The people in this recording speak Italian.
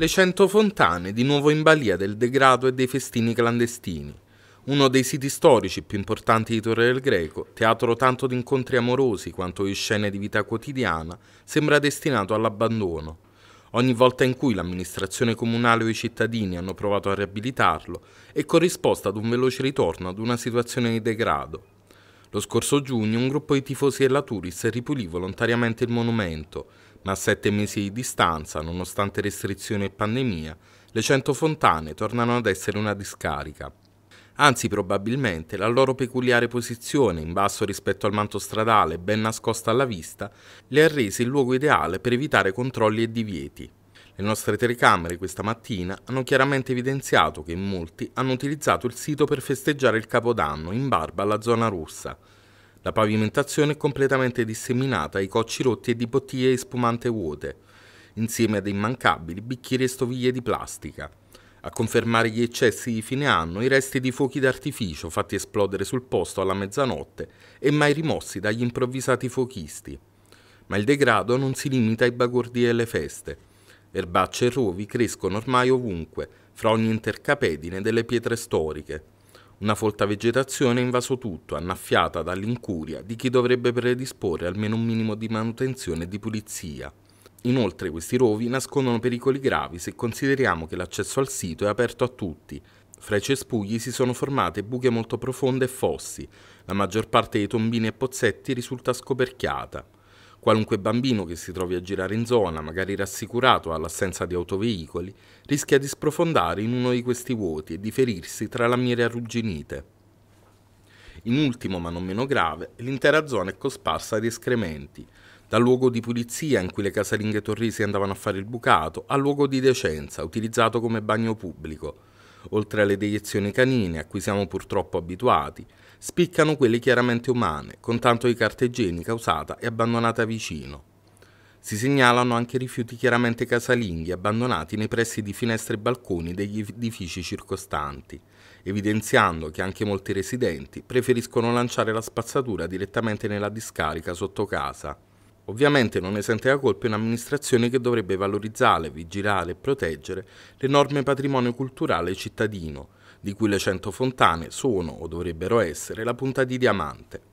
Le Cento Fontane, di nuovo in balia del degrado e dei festini clandestini. Uno dei siti storici più importanti di Torre del Greco, teatro tanto di incontri amorosi quanto di scene di vita quotidiana, sembra destinato all'abbandono. Ogni volta in cui l'amministrazione comunale o i cittadini hanno provato a riabilitarlo, è corrisposta ad un veloce ritorno ad una situazione di degrado, lo scorso giugno un gruppo di tifosi della Turis ripulì volontariamente il monumento, ma a sette mesi di distanza, nonostante restrizioni e pandemia, le cento fontane tornano ad essere una discarica. Anzi, probabilmente, la loro peculiare posizione, in basso rispetto al manto stradale, ben nascosta alla vista, le ha rese il luogo ideale per evitare controlli e divieti. Le nostre telecamere questa mattina hanno chiaramente evidenziato che in molti hanno utilizzato il sito per festeggiare il Capodanno in barba alla zona russa. La pavimentazione è completamente disseminata ai cocci rotti e di bottiglie di spumante vuote, insieme ad immancabili bicchieri e stoviglie di plastica. A confermare gli eccessi di fine anno i resti di fuochi d'artificio fatti esplodere sul posto alla mezzanotte e mai rimossi dagli improvvisati fuochisti. Ma il degrado non si limita ai bagordi e alle feste. Erbacce e rovi crescono ormai ovunque, fra ogni intercapedine delle pietre storiche. Una folta vegetazione ha invaso tutto, annaffiata dall'incuria di chi dovrebbe predisporre almeno un minimo di manutenzione e di pulizia. Inoltre questi rovi nascondono pericoli gravi se consideriamo che l'accesso al sito è aperto a tutti. Fra i cespugli si sono formate buche molto profonde e fossi, la maggior parte dei tombini e pozzetti risulta scoperchiata. Qualunque bambino che si trovi a girare in zona, magari rassicurato all'assenza di autoveicoli, rischia di sprofondare in uno di questi vuoti e di ferirsi tra lamiere arrugginite. In ultimo, ma non meno grave, l'intera zona è cosparsa di escrementi, dal luogo di pulizia in cui le casalinghe torrisi andavano a fare il bucato, al luogo di decenza, utilizzato come bagno pubblico, Oltre alle deiezioni canine, a cui siamo purtroppo abituati, spiccano quelle chiaramente umane, con tanto di carta igienica usata e abbandonata vicino. Si segnalano anche rifiuti chiaramente casalinghi abbandonati nei pressi di finestre e balconi degli edifici circostanti, evidenziando che anche molti residenti preferiscono lanciare la spazzatura direttamente nella discarica sotto casa. Ovviamente non esente la colpa un'amministrazione che dovrebbe valorizzare, vigilare e proteggere l'enorme patrimonio culturale cittadino, di cui le cento fontane sono o dovrebbero essere la punta di diamante.